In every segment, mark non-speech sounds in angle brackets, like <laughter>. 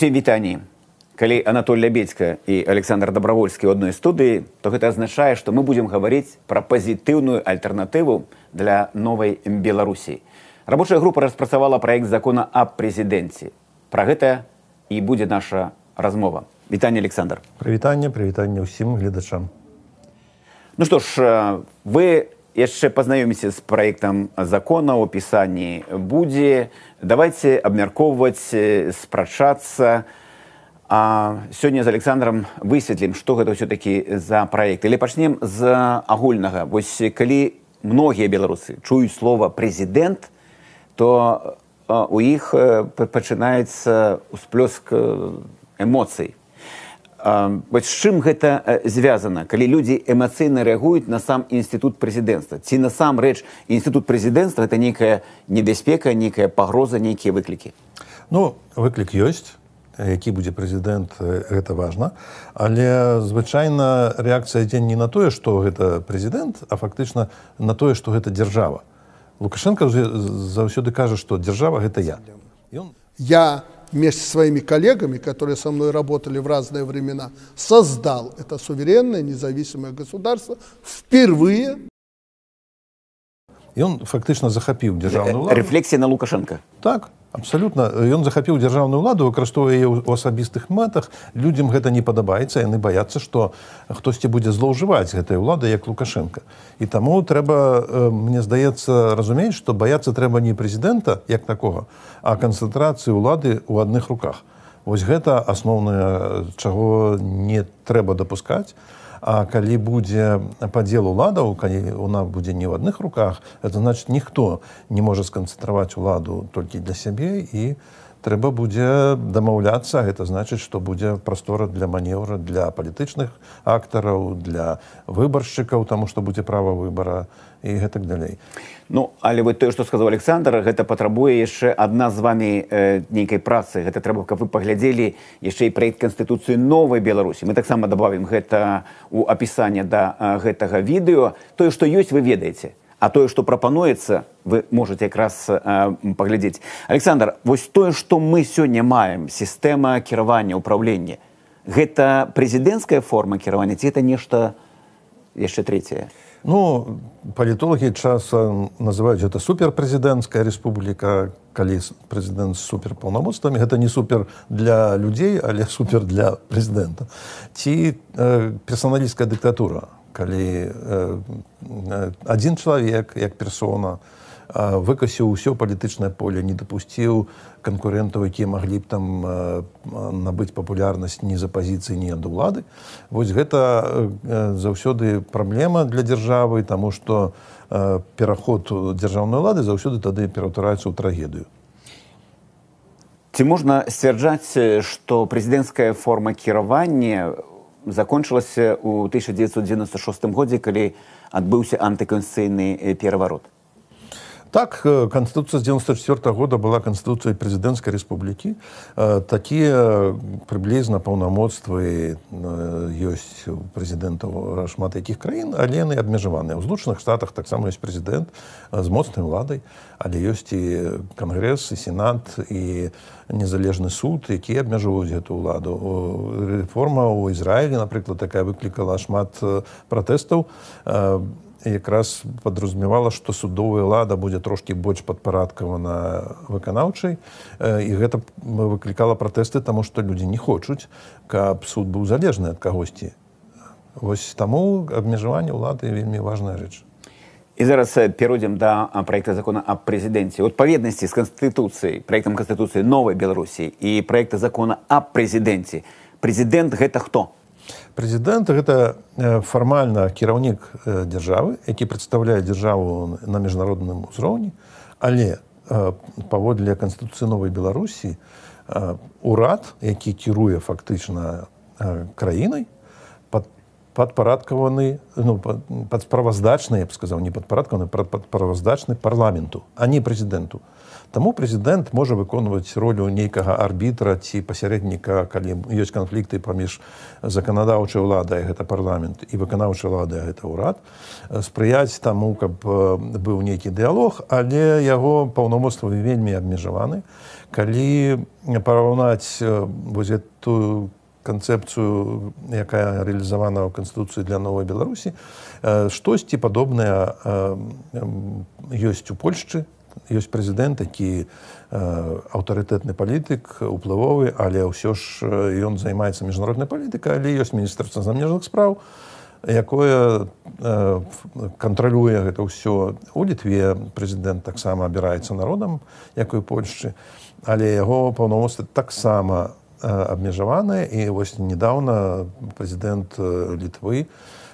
усім вітані калі анатоль лябецька і александр добровольскі ў адной студыі то гэта азначае што мы будзем гаварыць пра пазітыўную альтэрнатыву для новай беларусі рабочая група распрацавала праект закона аб прэзідэнце пра гэта і будзе наша размова вітанне александр прывітанне прывітанне ўсім гледачам ну што ж вы у яшчэ пазнаёміся з праектам закона у пісанні будзе давайте абмяркоўваць э, спрачацца а сёння з александром высветлім што гэта ўсё-такі за праект или пачнем з агульнага вось э, калі многія беларусы чуюць слова прэзідэнт то э, у іх пачынаецца ўсплёск эмоцый вось з чым гэта звязана калі людзі эмацыйна рэагуюць на сам інстытут прэзідэнцтва ці насамрэч інстытут прэзідэнцтва это некая небяспека нейкая пагроза нейкія выклікі ну выклік ёсць які будзе прэзідэнт гэта важна але звычайна рэакцыя дзень не на тое што гэта прэзідэнт а фактычна на тое што гэта дзяржава лукашенко заўсёды кажа што дзяржава гэта я я вместе со своими коллегами, которые со мной работали в разные времена, создал это суверенное независимое государство впервые. И он фактично захопил державну э, владу. Рефлексия на Лукашенко. Так. абсолютно ён захапіў дзяржаўную ладу выкарыстоўвае у асабістых мэтах людзям гэта не падабаецца яны баяцца што хтосьці будзе злоўжываць гэтая ўлада як лукашенко і таму трэба э, мне здаецца разумець што баяцца трэба не прэзідэнта як такога а канцэнтрацыі ўлады ў адных руках Вось гэта асноўнае чаго не трэба дапускаць А калі будзе падзел уладаў, калі яна будзе не ў адных руках, это значит ніхто не можа сканцэнтраваць уладу толькі для сябе і для трэба будзе дамаўляцца гэта значыць што будзе прастора для манеўра для палітычных актараў для выбаршчыкаў таму што будзе права выбара і гэтак далей Ну але вы тое што сказаў александра гэта патрабуе яшчэ адна з вами э, нейкай працы гэта трэба каб вы паглядзелі яшчэ і праект канстытуцыі новай беларусі мы таксама добавім гэта у апісанне да гэтага відэо тое што ёсць вы ведаеце а тое што прапануецца вы можете якраз э, паглядзець александр вось тое што мы сёння маем сістэма кіравання ўправлення гэта прэзідэнцкая форма кіравання ці это нешта яшчэ трэцяе ну палітолагі часа называюць это суперпрэзідэнцкая рэспубліка калі прэзідэнт з суперпаўнамоцтвамі гэта не супер для людзей але <laughs> супер для прэзідэнта ці э, персаналісткая дыктатура а калі э, адзін чалавек як персона э, выкасіў усё палітычнае поле не дапусціў канкурентаў якія маглі б там э, набыць папулярнасць не за пазіцыі не ад улады вось гэта заўсёды праблема для дзяржавы таму што пераход дзяржаўнай улады заўсёды тады пераўтараецца ў трагедыю можна сцвярджаць што прэзідэнцкая форма кіравання закончылася э, ў 1996 годзе, калі адбыўся антыканстыйны э, пераварот. Так, э, Конституция 1994 года была Конституцией Президентской Республики. Э, такие э, приблизно полномоцтвы есть у президента шмат таких краин, а они обмежеванные. В Злучных Штатах так само есть президент с мощной владой, а есть и Конгресс, и Сенат, и незалежный суд, которые обмежевывают эту владу. Реформа у Израиля, например, такая выкликала шмат протестов якраз падразумевала, што судовая лада будзе трошкі больш падпарадкавана выканаўчай. Э, і гэта выклікала пратэсты, таму што людзі не хочуць, каб суд быў залежны ад кагосьці. Вось таму абмежаванне ўлады вельмі важная рэч. І зараз э, перайдзем да праекта закона аб прэзідэнце. У адпаведнасці з канстытуцыяй, праектам канстытуцыі новай Беларусі і праекта закона аб прэзідэнце. Прэзідэнт гэта хто? Прэзідэнт гэта э, фармальна кіраўнік э, дзяржавы, які прадстаўляе дзяржаву на міжнародным узроўні, але э, паводле канстытуцыйновай беларусі урад, які кіруе фактычна краінай, падпарадкаваны ну, падправаздачны я б сказаў не падпарадкаваны падправаздачны парламенту а не прэзідэнту Таму прэзідэнт можа выконваць ролю нейкага арбітра ці пасярэдніка калі ёсць канфлікты паміж заканадаўчай уладай гэта парламент і выканаўчай улады гэта ўрад э, спрыяць таму каб э, быў нейкі дыялог але яго паўнамоцтва вельмі абмежаваны калі параўнаць э, воз ту канцэпцыю якая рэалізавана ў канстытуцыі для новай беларусі штосьці падобнае ёсць у польшчы ёсць прэзідэнт які аўтарытэтны палітык уплывовы але ўсё ж ён займаецца міжнароднай палітыкай але ёсць міністрства замежных спраў якое кантралюе гэта ўсё у літве прэзідэнт таксама абіраецца народам якой польшчы але яго паўнавоства таксама у абмежаваная э, э, э, ну, так. і вось недавно прэзідэнт літвы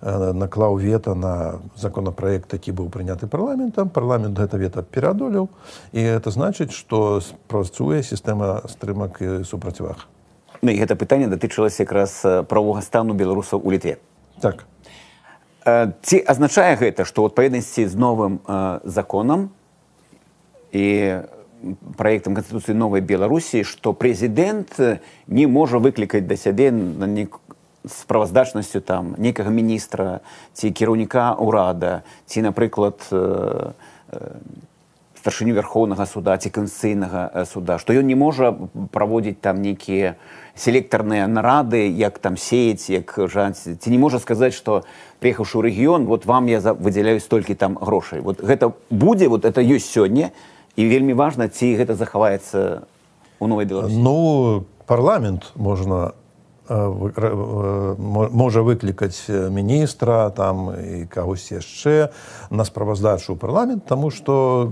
наклаў вета на законапраект які быў прыняты парламентам парламент гэта вета перадолеў і это значыць што працуе сістэма стрымак і супрацьвах Ну і гэта пытанне датычылася якраз правога стану беларусаў у літве так ці азначае гэта што адпаведнасці з новым законам і у проектам конституции новой беларусі что прэзідэнт э, не можа выклікаць да сябе на с правоздачнасцю там некага міністра ці кіраўніка ўрада ці напрыклад э, э, старшыню верховнага суда ці канцыйнага суда што ён не можа праводзіць там нейкія селектарныя нарады як там сеяць як жаць ці не можа сказаць што приехаўшы ў рэгіён вот вам я выдзяляю столькі там грошай вот гэта будзе вот это ёсць сёння і вельмі важна ці гэта захаваецца у новай беларусі ну парламент можна э, э, можа выклікаць э, міністра там і кагось яшчэ на справаздачу ў парламент тому што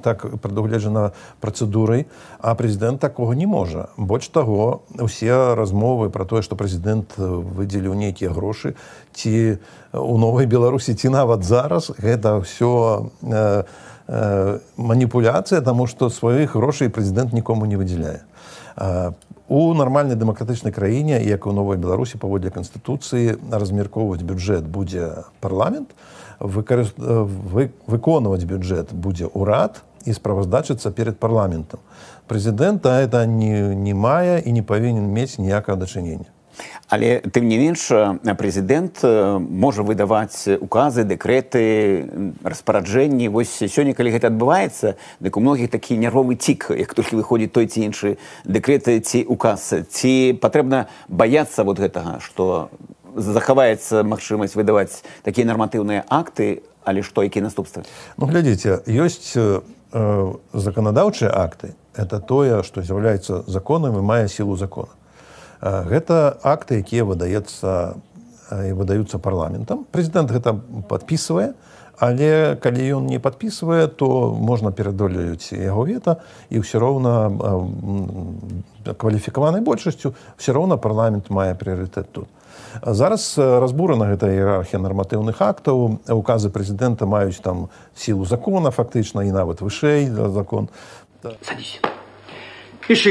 так прадугледжана працэдурай а прэзідэнт такого не можа больш таго усе размовы пра тое што прэзідэнт выдзеліў нейкія грошы ці у новай беларусі ці нават зараз гэта ўсё не Э, маніпуляцыя таму што сваіх грошай прэзідэнт нікому не выдзяляе э, у нармальнай дэмакратычнай краіне як у новай беларусі паводле канстытуцыі размяркоўваць бюджэт будзе парламент выкарыс... Э, вы... выконваць бюджэт будзе ўрад і справаздачыцца перед парламентам прэзідэнта это не не мае і не павінен мець ніякага дачынення Але тым не менш э, прэзідэнт э, можа выдаваць указы, дэкрэты, распараджэнні. Вось сёння, калі гэта адбываецца, дык у многіх такі нервовы цік, як толькі выходзіць той ці іншы дэкрэты ці указ. Ці патрэбна баяцца вот гэтага, што захаваецца магчымасць выдаваць такія нарматыўныя акты, але што які наступствы? Ну глядзіце, ёсць э, э заканадаўчыя акты. Это тое, што з'яўляецца законам і мае сілу закона. Э, гэта акты якія выдаецца э, і выдаюцца парламентам прэзідэнт гэта подписывае але калі ён не подписывае то можна перадолеюць яго вета і ўсё роўна э, кваліфікаванай большасцю все роўна парламент мае прыярытэт тут Зараз разбурана гэта іерархія нарматыўных актаў. указы прэзідэнта маюць там сілу закона фактычна і нават вышэй закон. Пішы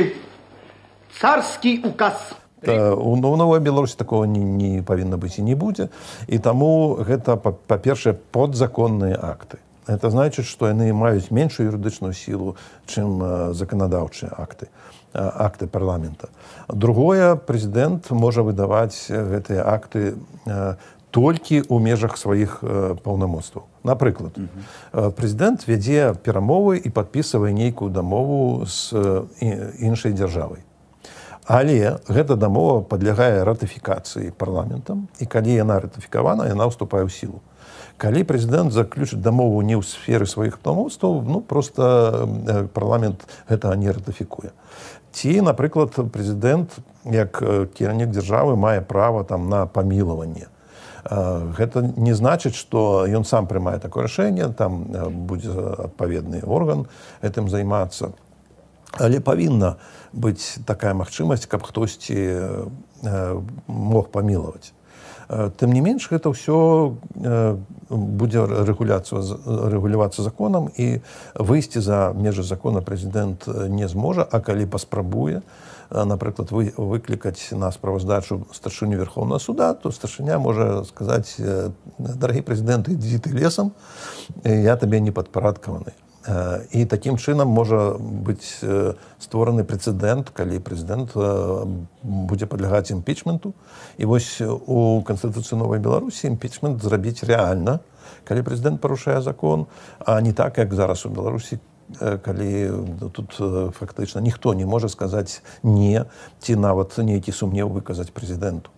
царскі указ э, ну, у новой беларусі такого не, не павінна быць і не будзе і таму гэта па-першае подзаконныя акты это значыць што яны маюць меншую юрыдычную сілу чым э, заканадаўчыя акты э, акты парламента другое прэзідэнт можа выдаваць гэтыя акты толькі ў межах сваіх паўнамоцтваў напрыклад прэзідэнт вядзе перамовы і падпісывае нейкую дамову з іншай дзяржавай Але гэта дамова падлягае ратыфікацыі парламентам і калі яна ратыфікавана, яна ўступае ў сілу. Калі прэзідэнт заключыць дамову не ў сферы сваіх паўмоўстваў, ну просто э, парламент гэтага не ратыфікуе. Ці, напрыклад, прэзідэнт як э, кіраўнік дзяржавы мае права там на памілаванне. Э, гэта не значыць, што ён сам прымае такое рашэнне, там будзе адпаведны орган гэтым займацца. Але павінна быць такая магчымасць, каб хтосьці э, мог памілаваць. Э, тым не менш гэта ўсё э, будзе рэгулявацца законам і выйсці за межы закона прэзідэнт не зможа, а калі паспрабуе, напрыклад, вы выклікаць на справаздачу старшыню верховнага суда, то старшыня можа сказаць дарагі прэзідэнты дзіты лесам, я табе не падпарадкаваны. І таким чынам можа быць створаны прэцэдэнт, калі прэзідэнт будзе падлягаць імпічменту. І вось у канстытуцыі новай Беларусі імпічмент зрабіць рэальна, калі прэзідэнт парушае закон, а не так, як зараз у Беларусі, калі ну, тут фактычна ніхто не можа сказаць не ці нават нейкі сумнеў выказаць прэзідэнту.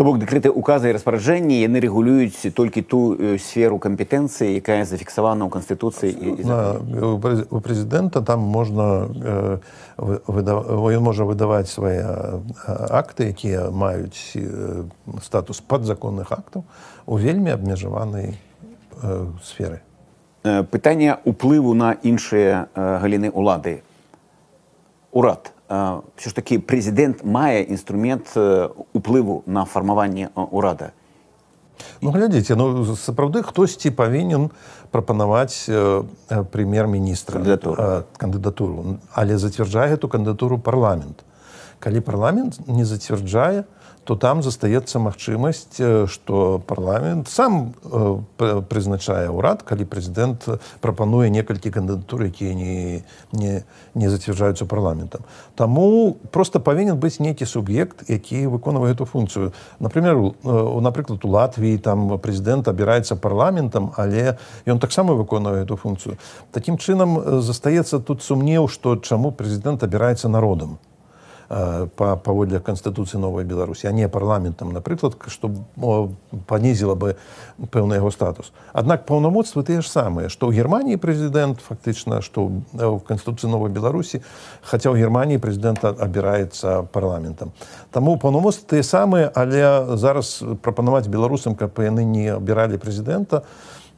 То тобто бок дэкрэты указы і распараджэнні яны рэгулююць толькі ту е, сферу кампетэнцыі, якая зафіксавана ў канстытуцыі у е, прэзідэнта там можна ён е, можа выдаваць свае акты, якія маюць статус падзаконных актаў у вельмі абмежаванай сферы. Пытанне ўплыву на іншыя галіны ўлады. Урад все ж таки президент має інструмент э, уплыву на фармаванне э, урада. Ну глядзіце, ну сапраўды хтосьці павінен прапанаваць э, прэм'ер-міністра кандыдатуру. кандыдатуру, ну, але зацвярджае эту кандыдатуру парламент. Калі парламент не зацвярджае, то там застаецца магчымасць что парламент сам прызначае ўрад калі прэзідэнт прапануе некалькі кандыдатур якія не не, не зацвярджаюцца парламентам Таму просто павінен быць нейкі суб'ект які выконвае эту функцыю например напрыклад у Латвіі там прэзідэнт абіраецца парламентам але ён таксама выконвае эту функцыю Такім чынам застаецца тут сумнеў что чаму прэзідэнт абіраецца народам па, э, паводле канстытуцыі новай беларусі а не парламентам напрыклад што панізіла бы пэўны яго статус аднак паўнамоцтвы тыя ж самыя што ў германіі прэзідэнт фактычна што э, в канстытуцыі новай беларусі хаця ў германіі прэзідэнта абіраецца парламентам таму паўнамоцтвы тыя самыя але зараз прапанаваць беларусам каб яны не абіралі прэзідэнта то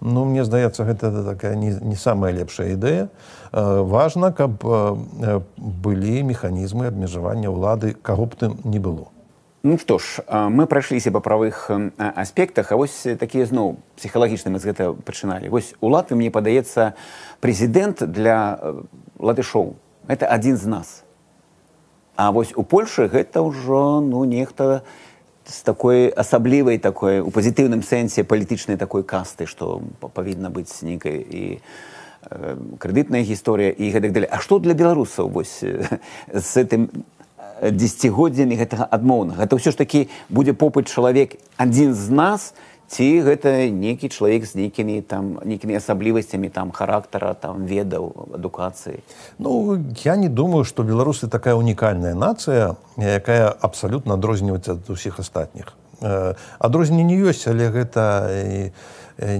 Ну мне здаецца гэта такая не, не самая лепшая ідэя. Э, важна, каб э, былі механізмы абмежавання ўлады каго б тым не было. Ну што ж мы прайшліся па правых аспектах, а вось э, такія зноў псіхалагічна мы з гэта пачыналі. Вось улады мне падаецца прэзідэнт для э, латышоў. это адзін з нас. А вось у Польшы гэта ўжо ну нехта, з такой асаблівай такой у пазітыўным сэнсе палітычнай такой касты што павінна быць нейкай і э, крэдытная гісторыя і гэтак далей А што для беларусаў вось з э, гэтым <laughs> э, дзегоддзямі гэтага адмоўна гэта ўсё ж такі будзе попыт чалавек адзін з нас у ці гэта нейкі чалавек з нейкімі там нейкімі асаблівасцямі там характара там ведаў адукацыі Ну я не думаю что беларусы такая унікальная нацыя якая абсалютна адрозніваецца ад усіх астатніх э, адрозненне не ёсць але гэта э,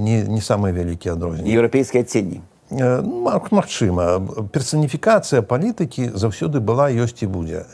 не не самыя вялікія адрозненні еўрапейскія адценні э, Мак магчыма персаніфікацыя палітыкі заўсёды была ёсць і будзе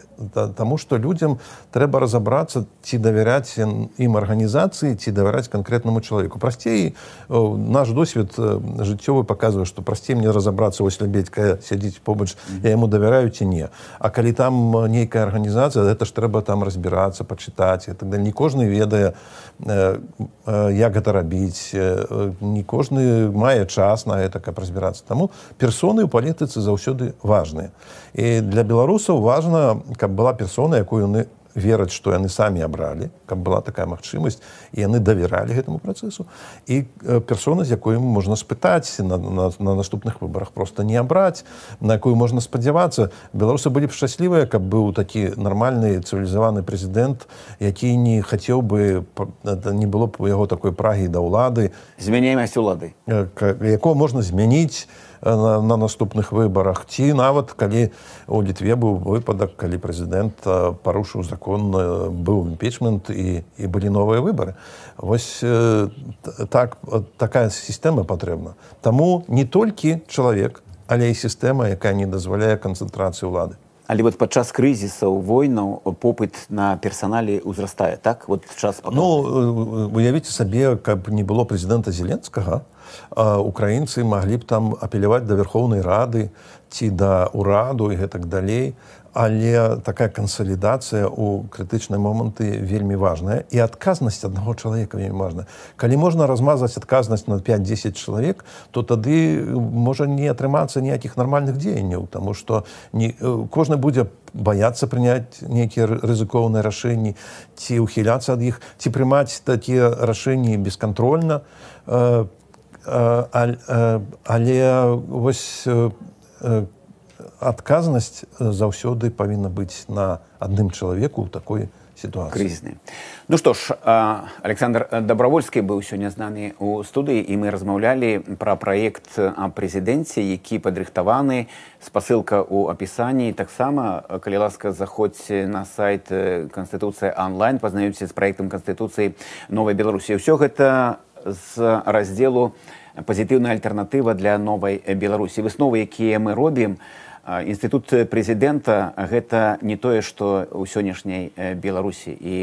таму што людзям трэба разабрацца ці давяраць ім арганізацыі ці давяраць канкрэтнаму чалавеку прасцей э, наш досвед э, жыццёвы паказвае што прасцей мне разабрацца вось лябедька сядзіць побач я яму давяраю ці не А калі там э, нейкая арганізацыя гэта ж трэба там разбірацца пачытаць тогда так не кожны ведае як гэта рабіць не кожны мае час на гэта каб разбірацца таму персоны ў палітыцы заўсёды важныя і для беларусаў важна каб каб была персона якую яны вераць што яны самі абралі каб была такая магчымасць і яны давяралі гэтаму працэсу і э, персона з якой можна спытаць на, на, на наступных выбарах просто не абраць на якую можна спадзявацца беларусы былі б шчаслівыя каб быў такі нармальны цывілізаваны прэзідэнт які не хацеў бы не было б у яго такой прагі да ўлады змяняемасць улады э, якого можна змяніць, э, На, на наступных выбарах ці нават калі у літве быў выпадак калі прэзідэнт парушыў закон он э, быў імпічмент і, і былі новыя выбары. Вось э, так, такая сістэма патрэбна. Таму не толькі чалавек, але і сістэма, якая не дазваляе канцэнтрацыі ўлады. Але вот падчас крызісаў войнаў попыт на персанале ўзрастае так вот час ну, уявіце сабе, каб не было прэзідэнта зеленскага, украінцы маглі б там апеляваць да верхоўнай рады ці да ўраду і гэтак далей але такая кансалідацыя у крытычныя моманты вельмі важная і адказнасць аднаго чалавека вельмі важна калі можна размазаць адказнасць на 5-10 чалавек то тады можа не атрымацца ніякіх нармальных дзеянняў таму што не э, кожны будзе по баяцца прыняць нейкія рызыкоўныя рашэнні ці ўхіляцца ад іх ці прымаць такія рашэнні бескантрольна э, а, э, але э, вось адказнасць э, заўсёды павінна быць на адным чалавеку ў такой ситуации кризисные ну что ж александр добровольский был сегодня с нами у студии и мы размаўляли про проект о президенте які падрыхтаваны спасылка у описании таксама калі ласка заходьте на сайт конституция онлайн познаюся с проектом конституции новой беларуси все гэта с разделу на пазітыўная альтэрнатыва для новай беларусі высновы якія мы робім інстытут прэзідэнта гэта не тое што ў сённяшняй э, беларусі і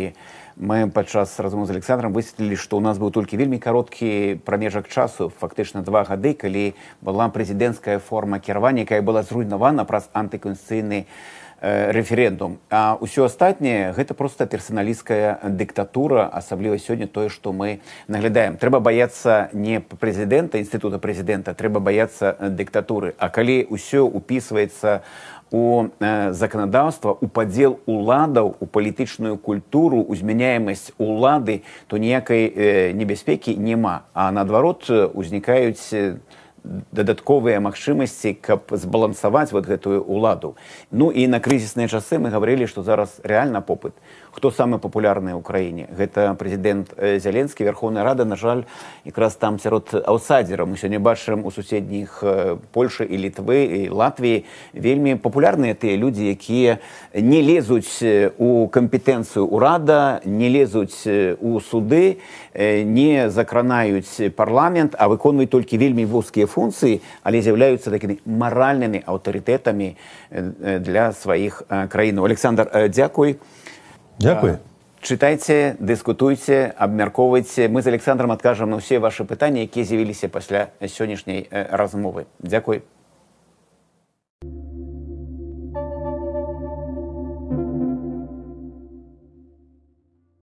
Мы падчас разуму з александром высветлілі што ў нас быў толькі вельмі кароткі прамежак часу фактычна два гады калі была прэзідэнцкая форма кіравання якая была зруйнавана праз антыкунстыйны на Э, референдум а ўсё астатняе гэта просто персаналісткая дыктатура асабліва сёння тое што мы наглядаем трэба баяцца не прэзідэнта інстытута прэзідэнта трэба баяцца э, дыктатуры а калі ўсё упісваецца у э, заканадаўства у падзел уладаў у палітычную культуру узмяняемасць улады то ніякай небяспекі няма а наадварот узнікаюць там дадатковыя магчымасці каб збалансаваць вот гэтую ўладу ну і на крызісныя часы мы гаварылі што зараз рэальна попыт у хто самы папулярныя ў краіне гэта прэзідэнт э, зяленскі верховная рада на жаль якраз там сярод аўсадзіра мы сёння бачым у суседніх э, польльшы і літвы і латвіі вельмі папулярныя тыя людзі якія не лезуць э, у кампетэнцыю ўрада не лезуць у суды не закранаюць парламент а выконваюць толькі вельмі вузкія функцыі але з'яўляюцца такі маральнымі аўтарытэтамі для сваіх краінаў александр дзякуй Дякую. Э, Чытайце, дыскутуйце, абмяркоўвайце. Мы з Александром адкажам на ўсе вашы пытанні, якія з'явіліся пасля сённяшняй э, размовы. Дякую.